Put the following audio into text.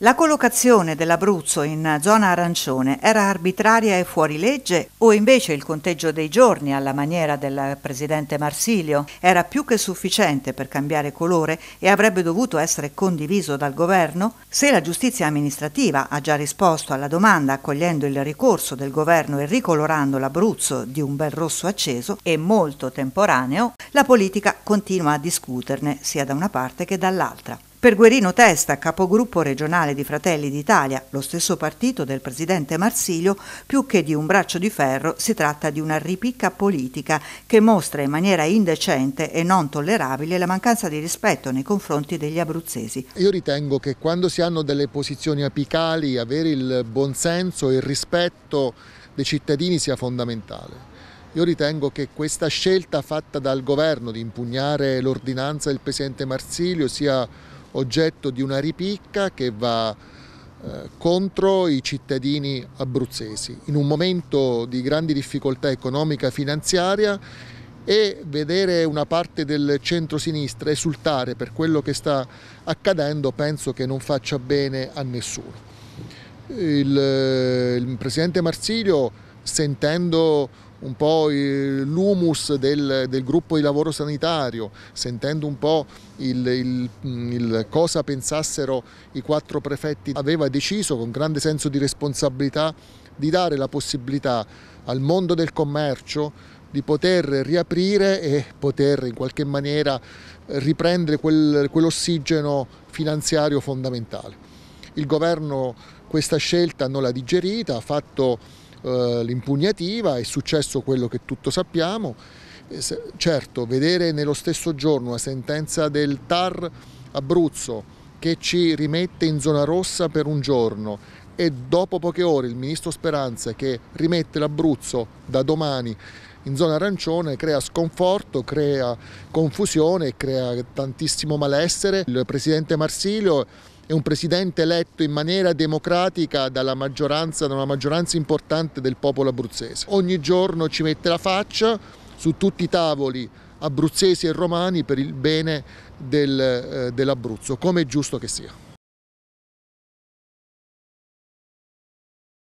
La collocazione dell'Abruzzo in zona arancione era arbitraria e fuori legge o invece il conteggio dei giorni alla maniera del presidente Marsilio era più che sufficiente per cambiare colore e avrebbe dovuto essere condiviso dal governo? Se la giustizia amministrativa ha già risposto alla domanda accogliendo il ricorso del governo e ricolorando l'Abruzzo di un bel rosso acceso e molto temporaneo, la politica continua a discuterne sia da una parte che dall'altra. Per Guerino Testa, capogruppo regionale di Fratelli d'Italia, lo stesso partito del presidente Marsilio, più che di un braccio di ferro si tratta di una ripicca politica che mostra in maniera indecente e non tollerabile la mancanza di rispetto nei confronti degli abruzzesi. Io ritengo che quando si hanno delle posizioni apicali avere il buonsenso e il rispetto dei cittadini sia fondamentale. Io ritengo che questa scelta fatta dal governo di impugnare l'ordinanza del presidente Marsilio sia oggetto di una ripicca che va eh, contro i cittadini abruzzesi in un momento di grandi difficoltà economica e finanziaria e vedere una parte del centro-sinistra esultare per quello che sta accadendo penso che non faccia bene a nessuno. Il, eh, il presidente Marsilio sentendo un po' l'humus del, del, gruppo di lavoro sanitario, sentendo un po' il, il, il, cosa pensassero i quattro prefetti, aveva deciso con grande senso di responsabilità di dare la possibilità al mondo del commercio di poter riaprire e poter in qualche maniera riprendere quel, quell'ossigeno finanziario fondamentale. Il governo questa scelta non l'ha digerita, ha fatto eh, l'impugnativa, è successo quello che tutto sappiamo. Eh, certo, vedere nello stesso giorno una sentenza del TAR Abruzzo che ci rimette in zona rossa per un giorno e dopo poche ore il ministro Speranza che rimette l'Abruzzo da domani in zona arancione crea sconforto, crea confusione, crea tantissimo malessere. Il presidente Marsilio è un presidente eletto in maniera democratica dalla maggioranza, da una maggioranza importante del popolo abruzzese. Ogni giorno ci mette la faccia su tutti i tavoli abruzzesi e romani per il bene del, eh, dell'Abruzzo, come è giusto che sia.